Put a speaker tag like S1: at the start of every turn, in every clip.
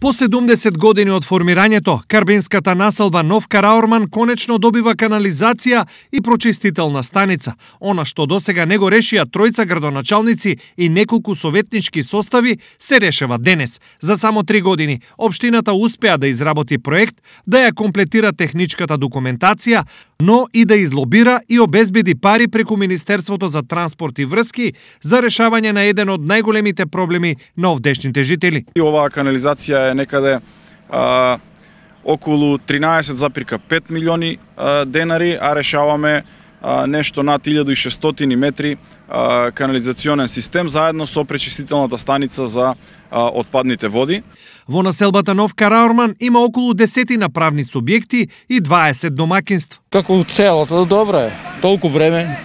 S1: По 70 години од формирањето, Карбинската населба Нов Караорман конечно добива канализација и прочистителна станица, она што досега не го решија тројца градоначалници и неколку советнички состави се решава денес. За само три години општината успеа да изработи проект, да ја комплетира техничката документација, но и да излобира и обезбеди пари преку Министерството за транспорт и врски за решавање на еден од најголемите проблеми на овдешните жители. И оваа канализација
S2: е е некаде а, околу 13,5 милиони а, денари, а решаваме а, нешто над 1600 метри а, канализационен систем заедно со пречистителната станица за а, отпадните води.
S1: Во населбата Нов Караорман има околу 10 направни субјекти и 20 домакинства. Како целото добро е, толку време.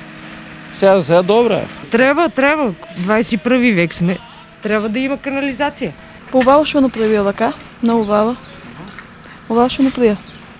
S1: Сега се добро е. Треба,
S3: треба. 21 век сме. Треба да има канализација. Убаво што направија вака, многу убаво. Убаво што направија.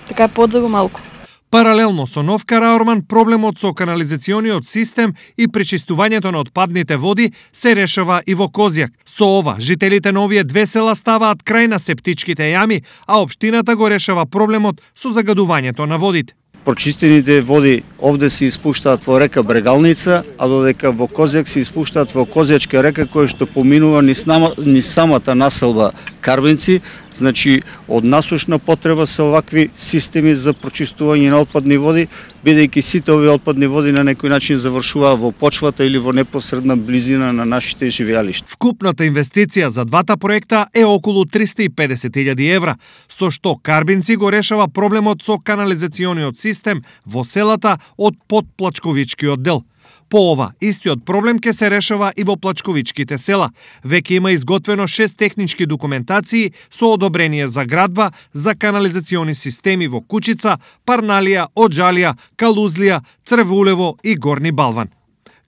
S3: Така е подлего малку.
S1: Паралелно со нов Караорман, проблемот со канализациониот систем и пречистувањето на отпадните води се решава и во Козјак. Со ова, жителите на овие две села ставаат крај на септичките јами, а општината го решава проблемот со загадувањето на водите
S3: прочистените води овде се испуштаат во река Брегалница, а додека во Козјак се испуштаат во Козјачка река која што поминува ни, снама, ни самата населба Карбинци, Значи, од насушна потреба се овакви системи за прочистување на отпадни води, бидејќи сите овие отпадни води на некој начин завршува во почвата или во непосредна близина на нашите живеалишта.
S1: Вкупната инвестиција за двата проекта е околу 350.000 евра, со што Карбинци го решава проблемот со канализациониот систем во селата од подплачковичкиот дел. По ова, истиот проблем ќе се решава и во Плачковичките села. Веќе има изготвено шест технички документации со одобрение за градба за канализациони системи во Кучица, Парналија, Оджалија, Калузлија, Црвулево и Горни Балван.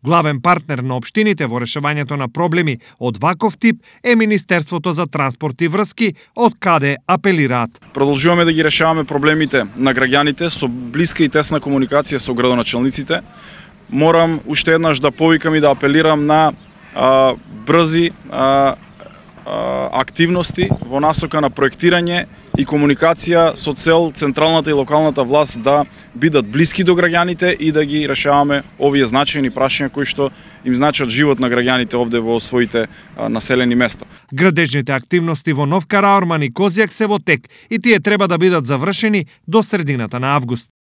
S1: Главен партнер на обштините во решавањето на проблеми од ваков тип е Министерството за транспорт и врски, од каде апелираат. Продолжуваме да ги решаваме проблемите на граѓаните со блиска
S2: и тесна комуникација со градоначалниците, морам уште еднаш да повикам и да апелирам на а, брзи а, а, активности во насока на проектирање и комуникација со цел централната и локалната власт да бидат блиски до граѓаните и да ги решаваме овие значајни прашања кои што им значат живот на граѓаните овде во своите населени места.
S1: Градежните активности во Нов Караорман и Козјак се во тек и тие треба да бидат завршени до средината на август.